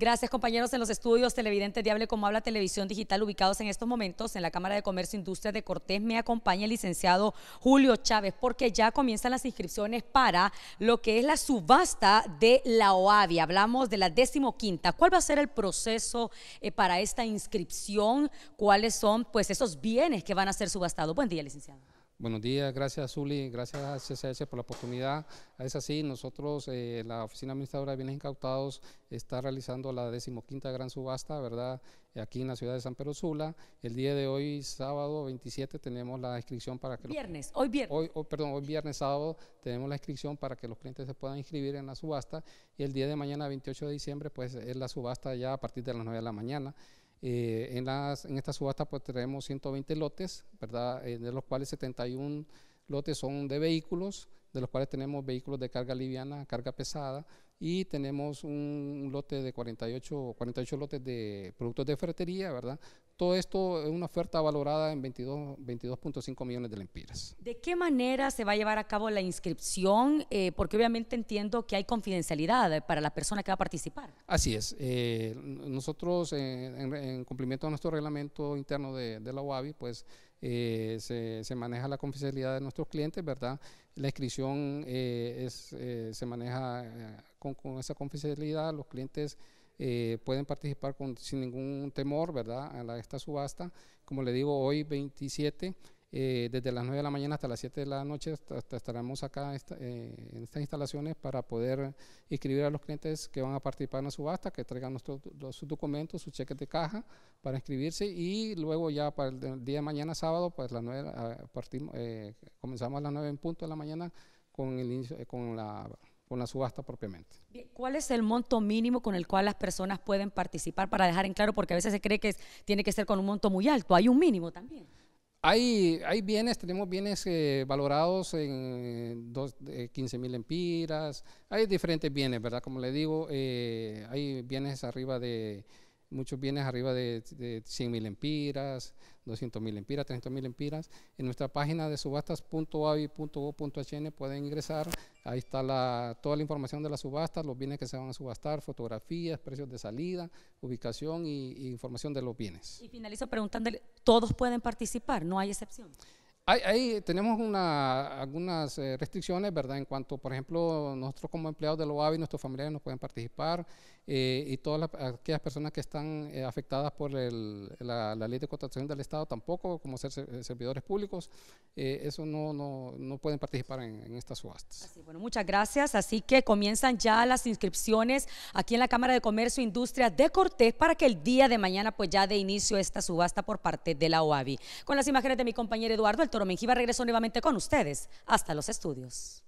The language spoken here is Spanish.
Gracias compañeros en los estudios televidentes de Como Habla Televisión Digital ubicados en estos momentos en la Cámara de Comercio e Industria de Cortés. Me acompaña el licenciado Julio Chávez porque ya comienzan las inscripciones para lo que es la subasta de la OAVI. Hablamos de la decimoquinta. ¿Cuál va a ser el proceso eh, para esta inscripción? ¿Cuáles son pues esos bienes que van a ser subastados? Buen día licenciado. Buenos días, gracias Zuli, gracias a por la oportunidad. Es así, nosotros, eh, la Oficina Administradora de Bienes Incautados, está realizando la decimoquinta gran subasta, ¿verdad? Aquí en la ciudad de San Pedro Sula. El día de hoy, sábado 27, tenemos la inscripción para que... Viernes, hoy viernes. Hoy, oh, perdón, hoy viernes, sábado, tenemos la inscripción para que los clientes se puedan inscribir en la subasta. Y el día de mañana, 28 de diciembre, pues es la subasta ya a partir de las 9 de la mañana. Eh, en, las, en, esta subasta pues tenemos 120 lotes, ¿verdad? Eh, de los cuales 71 lotes son de vehículos, de los cuales tenemos vehículos de carga liviana, carga pesada, y tenemos un lote de 48, 48 lotes de productos de ferretería, ¿verdad? Todo esto es una oferta valorada en 22.5 millones de lempiras. ¿De qué manera se va a llevar a cabo la inscripción? Eh, porque obviamente entiendo que hay confidencialidad para la persona que va a participar. Así es. Eh, nosotros, eh, en, cumplimiento de nuestro reglamento interno de, la UABI, pues se, se maneja la confidencialidad de nuestros clientes, ¿verdad? La inscripción eh, eh, se maneja eh, con, esa confidencialidad, los clientes pueden participar sin ningún temor ¿verdad? a la, esta subasta. Como le digo, hoy 27 eh, desde las 9 de la mañana hasta las 7 de la noche estaremos acá eh, en estas instalaciones para poder inscribir a los clientes que van a participar en la subasta, que traigan sus documentos, sus cheques de caja para inscribirse y luego ya para el día de mañana sábado, pues las 9, ah, eh, comenzamos a las 9 en punto de la mañana con, con la subasta propiamente. ¿Cuál es el monto mínimo con el cual las personas pueden participar para dejar en claro? Porque a veces se cree que tiene que ser con un monto muy alto. Hay un mínimo también. Hay, bienes, tenemos bienes eh, valorados en eh, dos, 15 eh, mil empiras, hay diferentes bienes, ¿verdad? Como le digo, hay bienes arriba de muchos bienes arriba de, de 100 mil empiras, 200 mil empiras, 300 mil empiras. En nuestra página de subastas.avi.go.hn pueden ingresar, ahí está la, toda la información de las subastas, los bienes que se van a subastar, fotografías, precios de salida, ubicación e información de los bienes. Y finalizo preguntándole, ¿todos pueden participar? ¿No hay excepción? Ahí, tenemos una, algunas eh, restricciones, ¿verdad? En cuanto, por ejemplo, nosotros como empleados de la OAVI, nuestros familiares no pueden participar eh, y todas aquellas personas que están eh, afectadas por la, ley de contratación del Estado tampoco, como ser servidores públicos, eso no, pueden participar en, estas subastas. bueno, muchas gracias. Así que comienzan ya las inscripciones aquí en la Cámara de Comercio e Industria de Cortés para que el día de mañana, pues ya de inicio esta subasta por parte de la OAVI. Con las imágenes de mi compañero Eduardo, Menjiva regresó nuevamente con ustedes hasta los estudios.